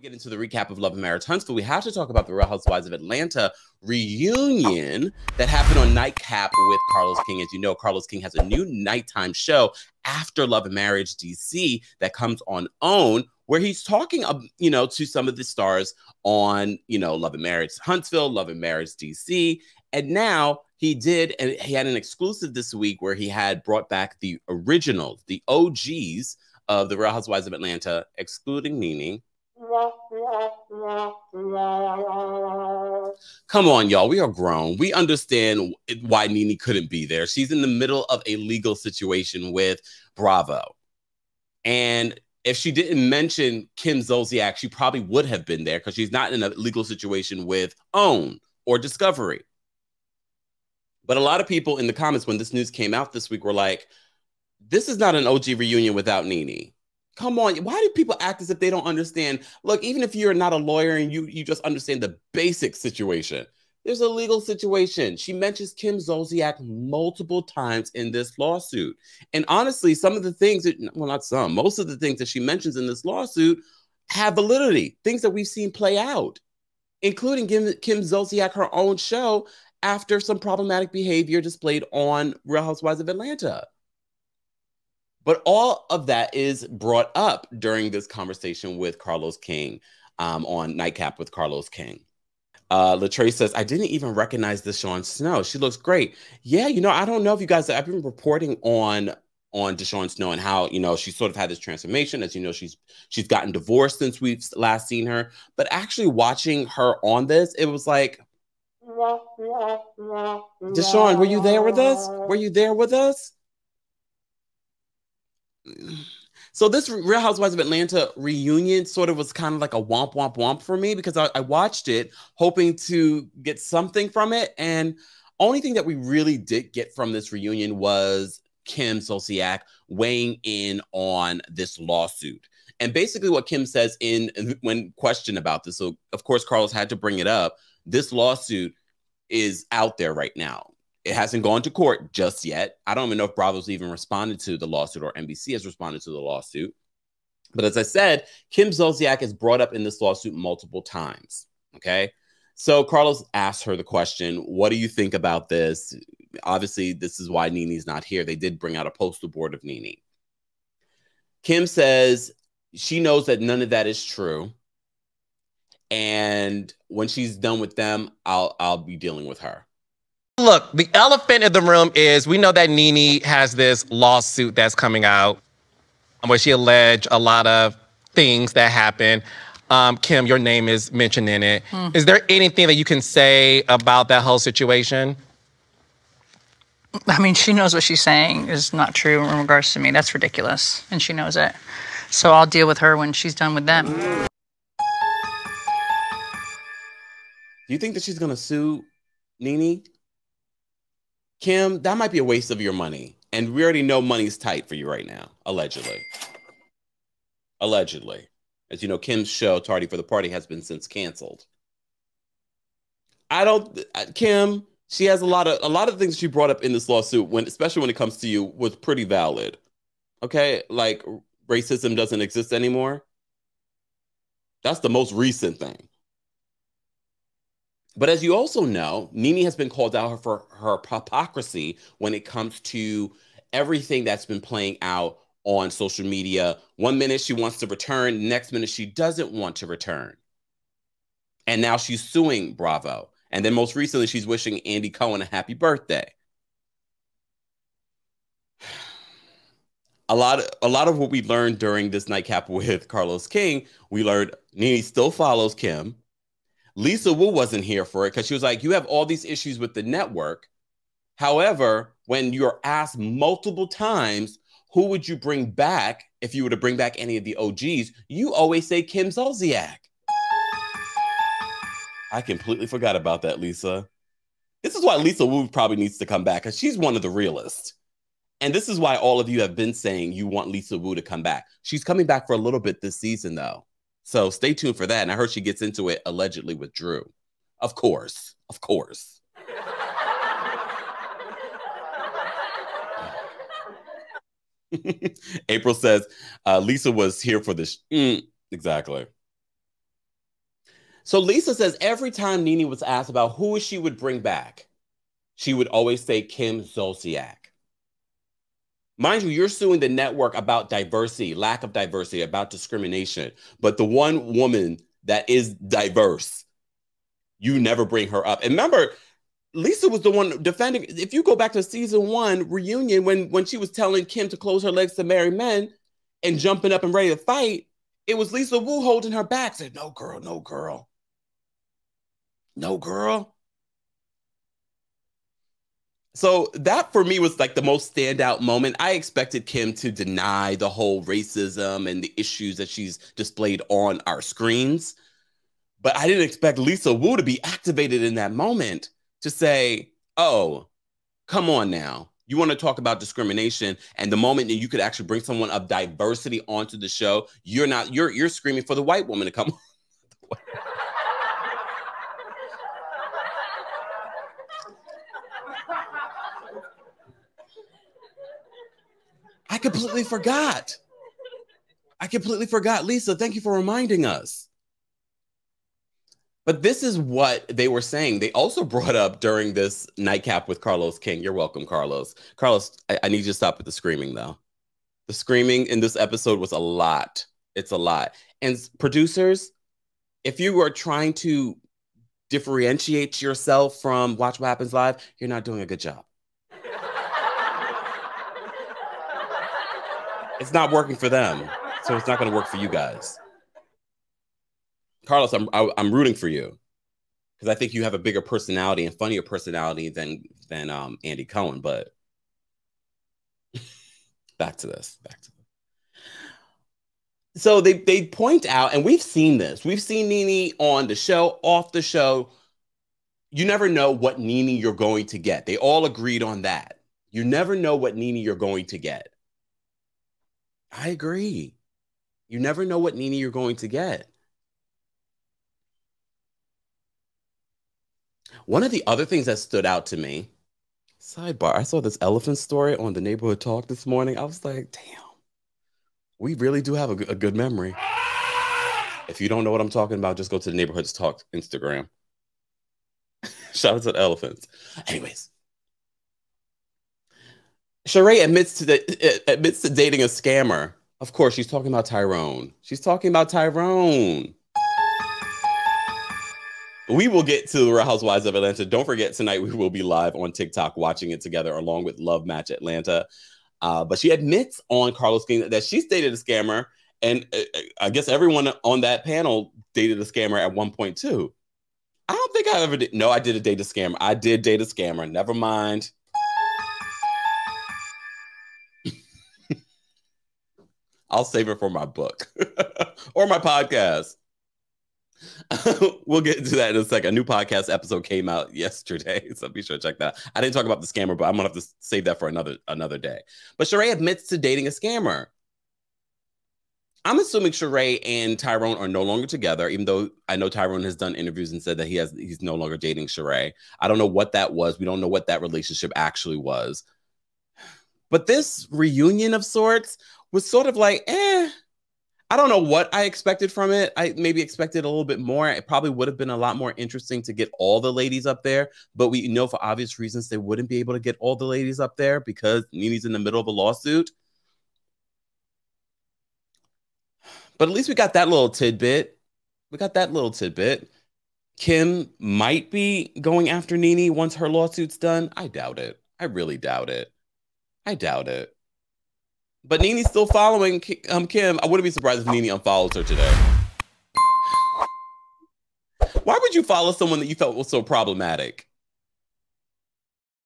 we get into the recap of Love and Marriage Huntsville, we have to talk about the Real Housewives of Atlanta reunion that happened on Nightcap with Carlos King. As you know, Carlos King has a new nighttime show after Love and Marriage DC that comes on OWN, where he's talking, um, you know, to some of the stars on, you know, Love and Marriage Huntsville, Love and Marriage DC, and now he did, and he had an exclusive this week where he had brought back the originals, the OGs of the Real Housewives of Atlanta, excluding Nene, Come on, y'all. We are grown. We understand why Nini couldn't be there. She's in the middle of a legal situation with Bravo. And if she didn't mention Kim Zolciak, she probably would have been there because she's not in a legal situation with OWN or Discovery. But a lot of people in the comments when this news came out this week were like, this is not an OG reunion without Nini come on why do people act as if they don't understand look even if you're not a lawyer and you you just understand the basic situation there's a legal situation she mentions kim zolciak multiple times in this lawsuit and honestly some of the things that well not some most of the things that she mentions in this lawsuit have validity things that we've seen play out including kim, kim zolciak her own show after some problematic behavior displayed on real housewives of atlanta but all of that is brought up during this conversation with Carlos King um, on Nightcap with Carlos King. Uh, Latrice says, I didn't even recognize this Snow. She looks great. Yeah, you know, I don't know if you guys, I've been reporting on on Deshaun Snow and how you know she sort of had this transformation. As you know, she's she's gotten divorced since we've last seen her. But actually, watching her on this, it was like, Deshaun, were you there with us? Were you there with us? so this Real Housewives of Atlanta reunion sort of was kind of like a womp womp womp for me because I, I, watched it hoping to get something from it, and only thing that we really did get from this reunion was Kim Sosiak weighing in on this lawsuit. And basically, what Kim says in when questioned about this, so of course Carlos had to bring it up. This lawsuit is out there right now it hasn't gone to court just yet. I don't even know if Bravo's even responded to the lawsuit or NBC has responded to the lawsuit. But as I said, Kim Zolciak is brought up in this lawsuit multiple times. Okay. So Carlos asked her the question, What do you think about this? Obviously, this is why Nini's not here. They did bring out a postal board of Nini. Kim says she knows that none of that is true. And when she's done with them, I'll I'll be dealing with her. Look, the elephant in the room is we know that Nene has this lawsuit that's coming out um, where she alleged a lot of things that happened. Um, Kim, your name is mentioned in it. Mm. Is there anything that you can say about that whole situation? I mean, she knows what she's saying is not true in regards to me. That's ridiculous, and she knows it. So I'll deal with her when she's done with them. Do you think that she's gonna sue Nene? Kim, that might be a waste of your money. And we already know money's tight for you right now, allegedly. Allegedly. As you know, Kim's show, Tardy for the Party, has been since canceled. I don't, Kim, she has a lot of, a lot of things she brought up in this lawsuit, when, especially when it comes to you, was pretty valid. Okay. Like racism doesn't exist anymore. That's the most recent thing. But as you also know, Nini has been called out for her hypocrisy when it comes to everything that's been playing out on social media. One minute she wants to return, next minute she doesn't want to return. And now she's suing Bravo. And then most recently, she's wishing Andy Cohen a happy birthday. A lot, of, a lot of what we learned during this nightcap with Carlos King, we learned Nini still follows Kim. Lisa Wu wasn't here for it because she was like, you have all these issues with the network. However, when you're asked multiple times, who would you bring back if you were to bring back any of the OGs, you always say Kim Zolciak. I completely forgot about that, Lisa. This is why Lisa Wu probably needs to come back because she's one of the realists. And this is why all of you have been saying you want Lisa Wu to come back. She's coming back for a little bit this season, though. So stay tuned for that. And I heard she gets into it allegedly with Drew. Of course. Of course. April says uh, Lisa was here for this. Mm, exactly. So Lisa says every time Nene was asked about who she would bring back, she would always say Kim Zolciak. Mind you, you're suing the network about diversity, lack of diversity, about discrimination. But the one woman that is diverse, you never bring her up. And remember, Lisa was the one defending. If you go back to season one reunion, when when she was telling Kim to close her legs to marry men and jumping up and ready to fight, it was Lisa Wu holding her back, said, "No girl, no girl, no girl." So that for me was like the most standout moment. I expected Kim to deny the whole racism and the issues that she's displayed on our screens. But I didn't expect Lisa Wu to be activated in that moment to say, oh, come on now. You want to talk about discrimination and the moment that you could actually bring someone of diversity onto the show, you're not you're you're screaming for the white woman to come. completely forgot. I completely forgot. Lisa, thank you for reminding us. But this is what they were saying. They also brought up during this nightcap with Carlos King. You're welcome, Carlos. Carlos, I, I need you to stop with the screaming, though. The screaming in this episode was a lot. It's a lot. And producers, if you are trying to differentiate yourself from Watch What Happens Live, you're not doing a good job. it's not working for them. So it's not going to work for you guys. Carlos, I'm, I, am i am rooting for you because I think you have a bigger personality and funnier personality than than um, Andy Cohen. But back to this, back to this. So they they point out, and we've seen this. We've seen Nini on the show, off the show. You never know what Nini you're going to get. They all agreed on that. You never know what Nini you're going to get. I agree. You never know what Nini you're going to get. One of the other things that stood out to me, sidebar, I saw this elephant story on the neighborhood talk this morning. I was like, damn, we really do have a, a good memory. If you don't know what I'm talking about, just go to the neighborhood's talk Instagram. Shout out to the elephants. Anyways, Sheree admits to the, admits to dating a scammer. Of course, she's talking about Tyrone. She's talking about Tyrone. We will get to the Real Housewives of Atlanta. Don't forget tonight we will be live on TikTok watching it together along with Love Match Atlanta. Uh, but she admits on Carlos King that she's dated a scammer, and uh, uh, I guess everyone on that panel dated a scammer at one point too. I don't think I ever did. No, I did a date a scammer. I did date a scammer. Never mind. I'll save it for my book or my podcast. we'll get into that in a second. A new podcast episode came out yesterday, so be sure to check that. I didn't talk about the scammer, but I'm gonna have to save that for another another day. But Sheree admits to dating a scammer. I'm assuming Sheree and Tyrone are no longer together, even though I know Tyrone has done interviews and said that he has he's no longer dating Sheree. I don't know what that was. We don't know what that relationship actually was. But this reunion of sorts was sort of like, eh. I don't know what I expected from it. I maybe expected a little bit more. It probably would have been a lot more interesting to get all the ladies up there, but we know for obvious reasons they wouldn't be able to get all the ladies up there because Nini's in the middle of a lawsuit. But at least we got that little tidbit. We got that little tidbit. Kim might be going after Nini once her lawsuit's done. I doubt it. I really doubt it. I doubt it. But Nini's still following um, Kim. I wouldn't be surprised if Nini unfollows her today. Why would you follow someone that you felt was so problematic?